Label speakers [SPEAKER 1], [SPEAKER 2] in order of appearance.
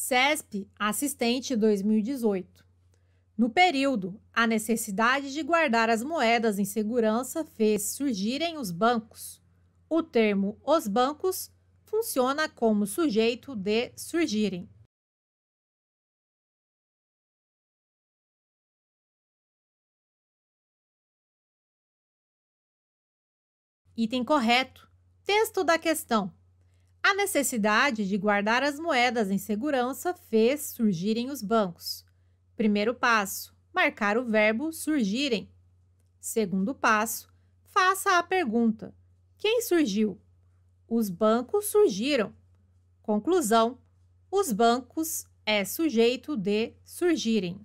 [SPEAKER 1] CESP Assistente 2018. No período, a necessidade de guardar as moedas em segurança fez surgirem os bancos. O termo os bancos funciona como sujeito de surgirem.
[SPEAKER 2] Item correto.
[SPEAKER 1] Texto da questão. A necessidade de guardar as moedas em segurança fez surgirem os bancos. Primeiro passo: marcar o verbo surgirem. Segundo passo: faça a pergunta: quem surgiu? Os bancos surgiram. Conclusão: os bancos é sujeito de surgirem.